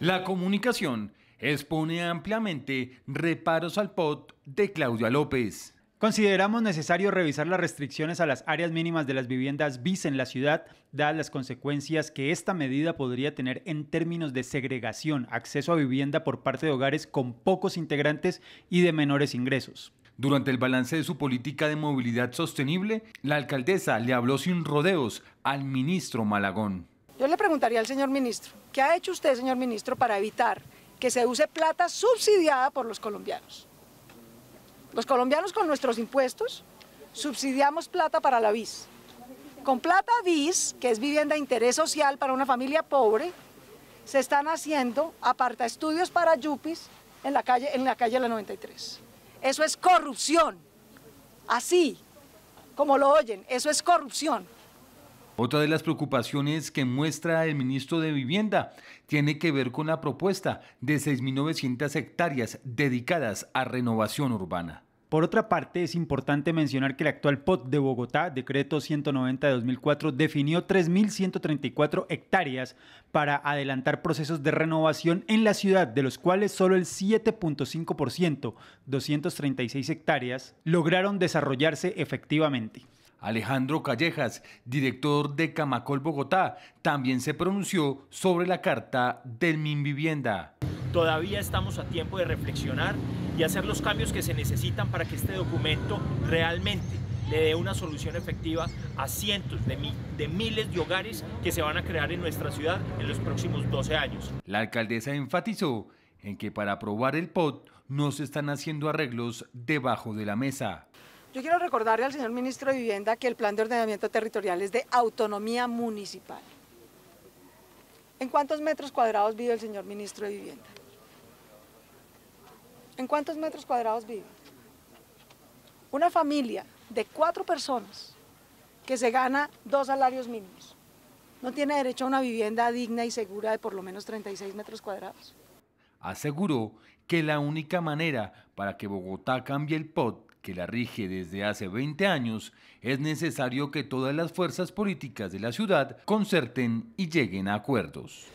La comunicación expone ampliamente reparos al POT de Claudia López. Consideramos necesario revisar las restricciones a las áreas mínimas de las viviendas bis en la ciudad, dadas las consecuencias que esta medida podría tener en términos de segregación, acceso a vivienda por parte de hogares con pocos integrantes y de menores ingresos. Durante el balance de su política de movilidad sostenible, la alcaldesa le habló sin rodeos al ministro Malagón. Yo le preguntaría al señor ministro, ¿qué ha hecho usted, señor ministro, para evitar que se use plata subsidiada por los colombianos? Los colombianos con nuestros impuestos subsidiamos plata para la VIS. Con plata VIS, que es vivienda de interés social para una familia pobre, se están haciendo aparta estudios para yupis en la calle, en la calle la 93. Eso es corrupción. Así, como lo oyen, eso es corrupción. Otra de las preocupaciones que muestra el ministro de Vivienda tiene que ver con la propuesta de 6.900 hectáreas dedicadas a renovación urbana. Por otra parte, es importante mencionar que el actual POT de Bogotá, decreto 190 de 2004, definió 3.134 hectáreas para adelantar procesos de renovación en la ciudad, de los cuales solo el 7.5%, 236 hectáreas, lograron desarrollarse efectivamente. Alejandro Callejas, director de Camacol Bogotá, también se pronunció sobre la carta del Minvivienda. Todavía estamos a tiempo de reflexionar y hacer los cambios que se necesitan para que este documento realmente le dé una solución efectiva a cientos de, miles de hogares que se van a crear en nuestra ciudad en los próximos 12 años. La alcaldesa enfatizó en que para aprobar el POT no se están haciendo arreglos debajo de la mesa. Yo quiero recordarle al señor ministro de Vivienda que el plan de ordenamiento territorial es de autonomía municipal. ¿En cuántos metros cuadrados vive el señor ministro de Vivienda? ¿En cuántos metros cuadrados vive? Una familia de cuatro personas que se gana dos salarios mínimos no tiene derecho a una vivienda digna y segura de por lo menos 36 metros cuadrados. Aseguró que la única manera para que Bogotá cambie el POT que la rige desde hace 20 años, es necesario que todas las fuerzas políticas de la ciudad concerten y lleguen a acuerdos.